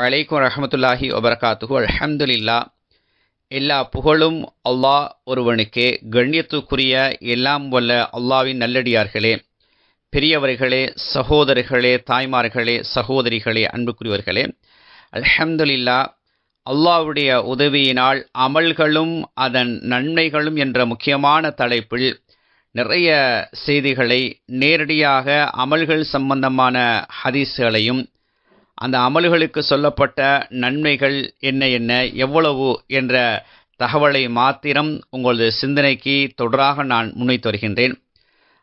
வலைக்கும் ரஹமத்துல்லாஹி வபரகாத்துஹு அலமதுல்லா எல்லா புகழும் அல்லாஹ் ஒருவனுக்கே கண்ணியத்துக்குரிய எல்லாம் வல்ல அல்லாவின் நல்லடியார்களே பெரியவர்களே சகோதரர்களே தாய்மார்களே சகோதரிகளே அன்புக்குரியவர்களே அலமதுல்லா அல்லாவுடைய உதவியினால் அமல்களும் அதன் நன்மைகளும் என்ற முக்கியமான தலைப்பில் நிறைய செய்திகளை நேரடியாக அமல்கள் சம்பந்தமான ஹதீஸ்களையும் அந்த அமல்களுக்கு சொல்லப்பட்ட நன்மைகள் என்ன என்ன எவ்வளவு என்ற தகவலை மாத்திரம் உங்களது சிந்தனைக்கு தொடராக நான் முன்வைத்து வருகின்றேன்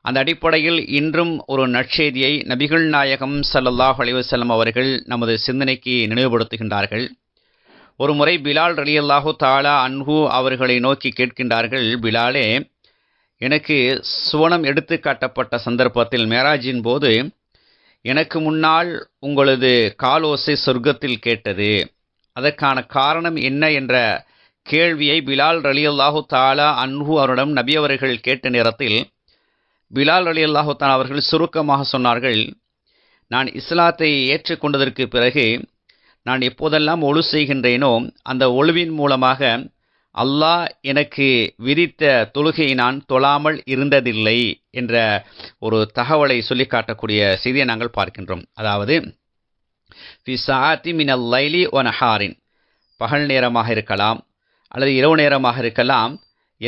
அந்த அடிப்படையில் இன்றும் ஒரு நற்செய்தியை நபிகள் நாயகம் சல்லல்லாஹ் அலிவசல்லம் அவர்கள் நமது சிந்தனைக்கு நினைவுபடுத்துகின்றார்கள் ஒரு முறை பிலால் ரலி அல்லாஹு தாலா அன்ஹு அவர்களை நோக்கி கேட்கின்றார்கள் பிலாலே எனக்கு சுவனம் எடுத்து காட்டப்பட்ட சந்தர்ப்பத்தில் மேராஜின் போது எனக்கு முன்னால் உங்களது காலோசை சொர்க்கத்தில் கேட்டது அதற்கான காரணம் என்ன என்ற கேள்வியை பிலால் அலி அல்லாஹு தாலா அன்ஹு அவரிடம் நபி அவர்கள் கேட்ட நேரத்தில் பிலால் அலி அல்லாஹு தாலா அவர்கள் சுருக்கமாக சொன்னார்கள் நான் இஸ்லாத்தை ஏற்றுக்கொண்டதற்கு பிறகு நான் எப்போதெல்லாம் ஒழு செய்கின்றேனோ அந்த ஒழுவின் மூலமாக அல்லாஹ் எனக்கு விதித்த தொழுகையை நான் தொழாமல் இருந்ததில்லை என்ற ஒரு தகவலை சொல்லி காட்டக்கூடிய செய்தியை நாங்கள் பார்க்கின்றோம் அதாவது ஃபிசாத்தி லைலி பகல் நேரமாக இருக்கலாம் அல்லது இரவு நேரமாக இருக்கலாம்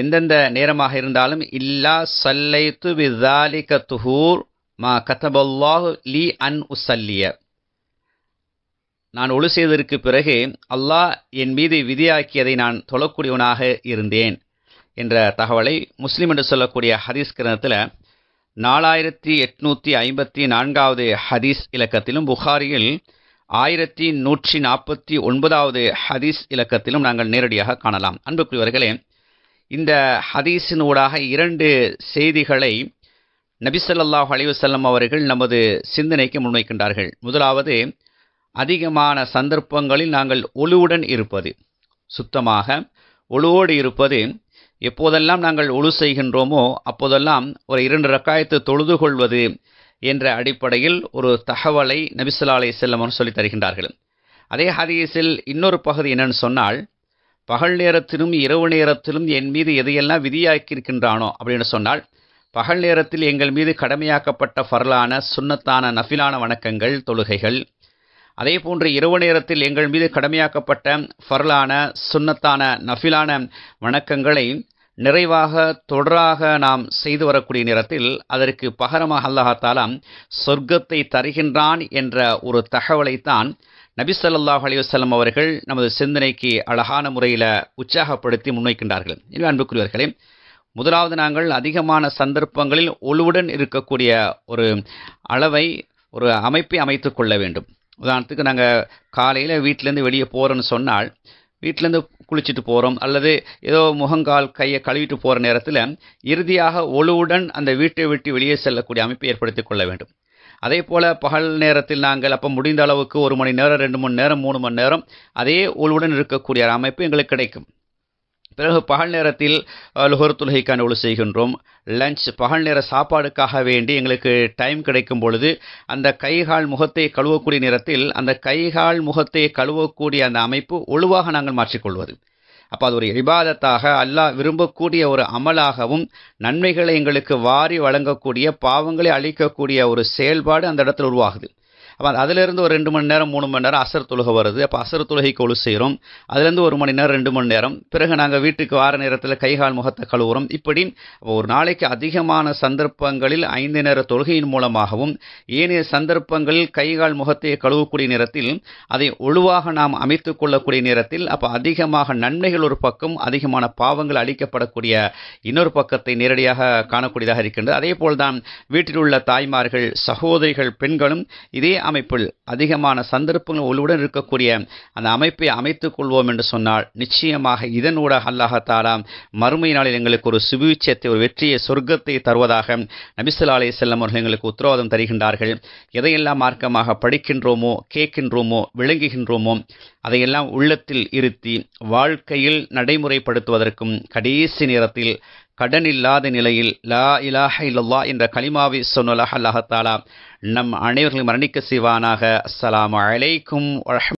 எந்தெந்த நேரமாக இருந்தாலும் இல்லா சல்லைத்து துஹூர் மா கத்தபல்லாஹு லி அன் உசல்லிய நான் ஒழு செய்ததற்கு பிறகு அல்லாஹ் என் மீது விதியாக்கியதை நான் தொழக்கூடியவனாக இருந்தேன் என்ற தகவலை முஸ்லீம் என்று சொல்லக்கூடிய ஹதீஸ் கிரந்தத்தில் நாலாயிரத்தி எட்நூற்றி ஐம்பத்தி நான்காவது ஹதீஸ் இலக்கத்திலும் புகாரியில் ஆயிரத்தி நூற்றி நாற்பத்தி ஒன்பதாவது ஹதீஸ் இலக்கத்திலும் நாங்கள் நேரடியாக காணலாம் அன்புக்குரியவர்களே இந்த ஹதீஸின் ஊடாக இரண்டு செய்திகளை நபிசல்லாஹ் அலிவசல்லம் அவர்கள் நமது சிந்தனைக்கு முன்வைக்கின்றார்கள் முதலாவது அதிகமான சந்தர்ப்பங்களில் நாங்கள் ஒழுவுடன் இருப்பது சுத்தமாக ஒழுவோடு இருப்பது எப்போதெல்லாம் நாங்கள் ஒழு செய்கின்றோமோ அப்போதெல்லாம் ஒரு இரண்டு ரக்காயத்து தொழுது கொள்வது என்ற அடிப்படையில் ஒரு தகவலை நபிசுல்லா அலை செல்லமன் சொல்லி தருகின்றார்கள் அதே ஹதீஸில் இன்னொரு பகுதி என்னன்னு சொன்னால் பகல் நேரத்திலும் இரவு நேரத்திலும் என் மீது எதையெல்லாம் விதியாக்கியிருக்கின்றானோ அப்படின்னு சொன்னால் பகல் நேரத்தில் எங்கள் மீது கடமையாக்கப்பட்ட பரலான சுண்ணத்தான நஃபிலான வணக்கங்கள் தொழுகைகள் அதே போன்று இரவு நேரத்தில் எங்கள் மீது கடமையாக்கப்பட்ட ஃபரலான சுன்னத்தான நஃபிலான வணக்கங்களை நிறைவாக தொடராக நாம் செய்து வரக்கூடிய நேரத்தில் அதற்கு பகரமாக அல்லாஹாலாம் சொர்க்கத்தை தருகின்றான் என்ற ஒரு தகவலைத்தான் நபி சொல்லாஹ் அலிவசல்லம் அவர்கள் நமது சிந்தனைக்கு அழகான முறையில் உற்சாகப்படுத்தி முன்வைக்கின்றார்கள் என்று அன்புக்குரியவர்களே முதலாவது நாங்கள் அதிகமான சந்தர்ப்பங்களில் ஒழுவுடன் இருக்கக்கூடிய ஒரு அளவை ஒரு அமைப்பை அமைத்து கொள்ள வேண்டும் உதாரணத்துக்கு நாங்கள் காலையில் வீட்டிலேருந்து வெளியே போகிறோன்னு சொன்னால் வீட்டிலேருந்து குளிச்சுட்டு போகிறோம் அல்லது ஏதோ முகங்கால் கையை கழுவிட்டு போகிற நேரத்தில் இறுதியாக ஒழுவுடன் அந்த வீட்டை விட்டு வெளியே செல்லக்கூடிய அமைப்பை ஏற்படுத்தி கொள்ள வேண்டும் அதே போல் பகல் நேரத்தில் நாங்கள் அப்போ முடிந்த அளவுக்கு ஒரு மணி நேரம் ரெண்டு மணி நேரம் மூணு மணி நேரம் அதே ஒழுவுடன் இருக்கக்கூடிய அமைப்பு எங்களுக்கு கிடைக்கும் பிறகு பகல் நேரத்தில் லுஹர்த்துலகைக்கான ஒழு செய்கின்றோம் லஞ்ச் பகல் நேர சாப்பாடுக்காக வேண்டி எங்களுக்கு டைம் கிடைக்கும் பொழுது அந்த கைகால் முகத்தை கழுவக்கூடிய நேரத்தில் அந்த கைகால் முகத்தை கழுவக்கூடிய அந்த அமைப்பு ஒழுவாக நாங்கள் மாற்றிக்கொள்வது அப்போ அது ஒரு இபாதத்தாக அல்லாஹ் விரும்பக்கூடிய ஒரு அமலாகவும் நன்மைகளை எங்களுக்கு வாரி வழங்கக்கூடிய பாவங்களை அளிக்கக்கூடிய ஒரு செயல்பாடு அந்த இடத்தில் உருவாகுது அப்போ அதிலேருந்து ஒரு ரெண்டு மணி நேரம் மூணு மணி நேரம் அசர் தொழுகை வருது அப்போ அசர் தொழுகை கொழு செய்கிறோம் அதுலேருந்து ஒரு மணி நேரம் ரெண்டு மணி நேரம் பிறகு நாங்கள் வீட்டுக்கு வார நேரத்தில் கைகால் முகத்தை கழுவுறோம் இப்படி ஒரு நாளைக்கு அதிகமான சந்தர்ப்பங்களில் ஐந்து நேர தொழுகையின் மூலமாகவும் ஏனைய சந்தர்ப்பங்களில் கைகால் முகத்தை கழுவக்கூடிய நேரத்தில் அதை ஒழுவாக நாம் அமைத்து கொள்ளக்கூடிய நேரத்தில் அப்போ அதிகமாக நன்மைகள் ஒரு பக்கம் அதிகமான பாவங்கள் அளிக்கப்படக்கூடிய இன்னொரு பக்கத்தை நேரடியாக காணக்கூடியதாக இருக்கின்றது அதே போல்தான் வீட்டில் உள்ள தாய்மார்கள் சகோதரிகள் பெண்களும் இதே அமைப்பில் அதிகமான சந்தர்ப்பங்கள் உள்ளுடன் இருக்கக்கூடிய அந்த அமைப்பை அமைத்துக் கொள்வோம் என்று சொன்னால் நிச்சயமாக இதனூடாக அல்லாஹத்தாலாம் மறுமை நாளில் எங்களுக்கு ஒரு சுபிச்சத்தை ஒரு வெற்றியை சொர்க்கத்தை தருவதாக நபிசுல்லா அலி செல்லம் அவர்கள் எங்களுக்கு உத்தரவாதம் தருகின்றார்கள் எதையெல்லாம் மார்க்கமாக படிக்கின்றோமோ கேட்கின்றோமோ விளங்குகின்றோமோ அதையெல்லாம் உள்ளத்தில் இருத்தி வாழ்க்கையில் நடைமுறைப்படுத்துவதற்கும் கடைசி நேரத்தில் கடன் இல்லாத நிலையில் லா இலாஹ இல்லல்லா என்ற கலிமாவை சொன்னலாக அல்லாஹாலா நம் அனைவர்களை மரணிக்க செய்வானாக அஸ்லாம் அலைக்கும்